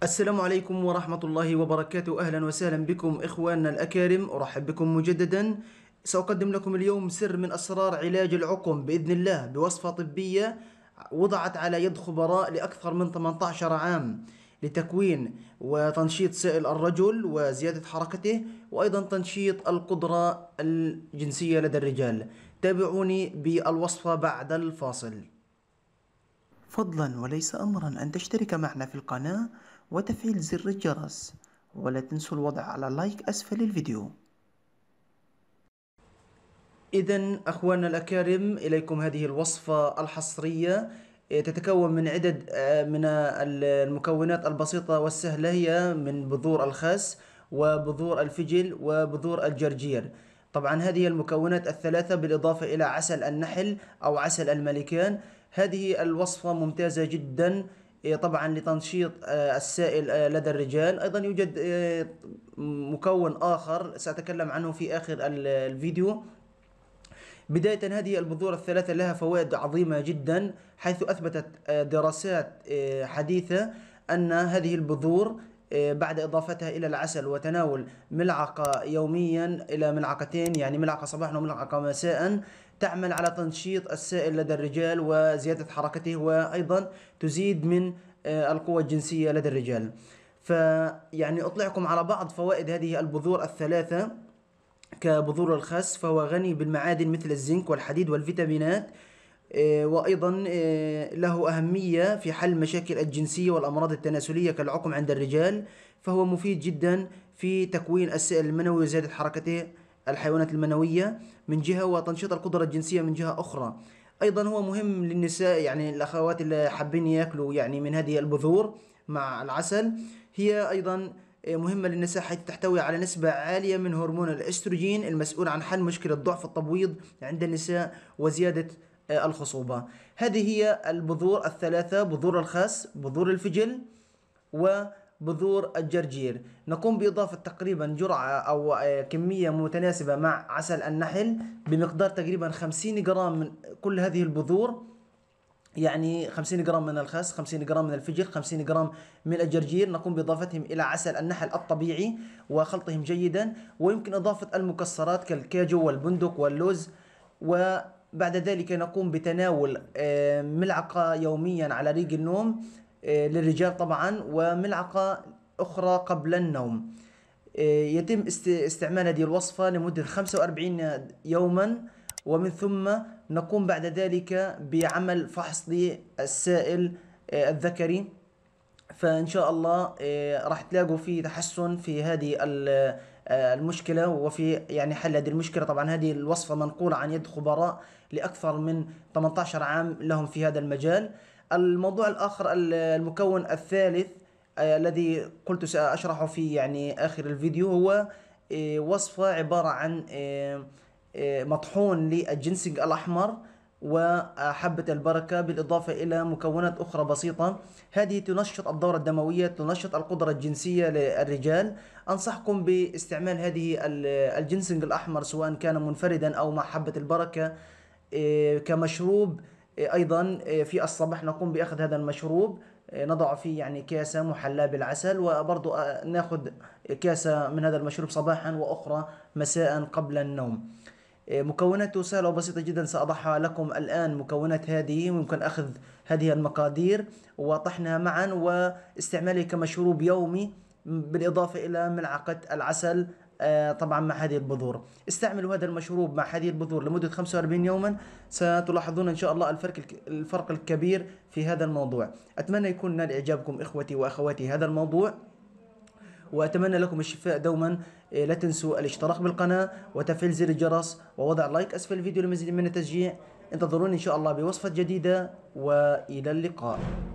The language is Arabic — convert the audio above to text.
السلام عليكم ورحمة الله وبركاته أهلا وسهلا بكم إخواننا الأكارم أرحب بكم مجددا سأقدم لكم اليوم سر من أسرار علاج العقم بإذن الله بوصفة طبية وضعت على يد خبراء لأكثر من 18 عام لتكوين وتنشيط سائل الرجل وزيادة حركته وأيضا تنشيط القدرة الجنسية لدى الرجال تابعوني بالوصفة بعد الفاصل فضلا وليس أمرا أن تشترك معنا في القناة وتفعيل زر الجرس ولا تنسوا الوضع على لايك أسفل الفيديو إذا أخواننا الأكارم إليكم هذه الوصفة الحصرية إيه، تتكون من عدد آه، من المكونات البسيطة والسهلة هي من بذور الخس وبذور الفجل وبذور الجرجير طبعا هذه المكونات الثلاثة بالإضافة إلى عسل النحل أو عسل الملكان هذه الوصفة ممتازة جدا إيه، طبعا لتنشيط آه، السائل آه، لدى الرجال ايضا يوجد آه، مكون اخر ساتكلم عنه في اخر الفيديو بداية هذه البذور الثلاثة لها فوائد عظيمة جدا حيث أثبتت دراسات حديثة أن هذه البذور آه، بعد إضافتها إلى العسل وتناول ملعقة يوميا إلى ملعقتين يعني ملعقة صباحا وملعقة مساء تعمل على تنشيط السائل لدى الرجال وزيادة حركته وأيضا تزيد من آه، القوة الجنسية لدى الرجال فيعني أطلعكم على بعض فوائد هذه البذور الثلاثة كبذور الخس فهو غني بالمعادن مثل الزنك والحديد والفيتامينات آه، وأيضا آه، له أهمية في حل مشاكل الجنسية والأمراض التناسلية كالعقم عند الرجال فهو مفيد جدا في تكوين السائل المنوي وزيادة حركته الحيوانات المنوية من جهة وتنشيط القدرة الجنسية من جهة أخرى أيضا هو مهم للنساء يعني الأخوات اللي حابين يأكلوا يعني من هذه البذور مع العسل هي أيضا آه، مهمة للنساء حيث تحتوي على نسبة عالية من هرمون الاستروجين المسؤول عن حل مشكلة ضعف التبويض عند النساء وزيادة الخصوبة هذه هي البذور الثلاثة بذور الخس بذور الفجل وبذور الجرجير نقوم بإضافة تقريبا جرعة أو آه، كمية متناسبة مع عسل النحل بمقدار تقريبا 50 جرام من كل هذه البذور يعني 50 جرام من الخس 50 جرام من الفجل 50 جرام من الجرجير نقوم بإضافتهم إلى عسل النحل الطبيعي وخلطهم جيدا ويمكن إضافة المكسرات كالكاجو والبندق واللوز و بعد ذلك نقوم بتناول آه، ملعقة يوميا على ريق النوم آه، للرجال طبعا وملعقة أخرى قبل النوم آه، يتم استعمال هذه الوصفة لمدة 45 يوما ومن ثم نقوم بعد ذلك بعمل فحص للسائل الذكري فان شاء الله آه، راح تلاقوا في تحسن في هذه آه، المشكله وفي يعني حل هذه المشكله طبعا هذه الوصفه منقوله عن يد خبراء لاكثر من 18 عام لهم في هذا المجال الموضوع الاخر المكون الثالث آه، الذي قلت ساشرحه في يعني اخر الفيديو هو وصفه عباره عن مطحون للجنسنج الاحمر وحبة البركة بالإضافة إلى مكونات أخرى بسيطة هذه تنشط الدورة الدموية تنشط القدرة الجنسية للرجال أنصحكم باستعمال هذه الجنسنج الأحمر سواء كان منفردا أو مع حبة البركة إيه، كمشروب إيه، أيضا إيه، في الصباح نقوم بأخذ هذا المشروب نضع فيه يعني كاسة محلاة بالعسل وبرضو آه، ناخذ كاسة من هذا المشروب صباحا وأخرى مساء قبل النوم إيه، مكوناته سهلة وبسيطة جدا سأضعها لكم الآن مكونات هذه ممكن أخذ هذه المقادير وطحنها معا واستعماله كمشروب يومي بالإضافة إلى ملعقة العسل آه، طبعا مع هذه البذور استعملوا هذا المشروب مع هذه البذور لمدة 45 يوما ستلاحظون إن شاء الله الفرق, الفرق الكبير في هذا الموضوع أتمنى يكون نال إعجابكم إخوتي وأخواتي هذا الموضوع وأتمنى لكم الشفاء دوما إيه، لا تنسوا الاشتراك بالقناة وتفعيل زر الجرس ووضع لايك أسفل الفيديو لمزيد من التشجيع انتظروني إن شاء الله بوصفة جديدة وإلى اللقاء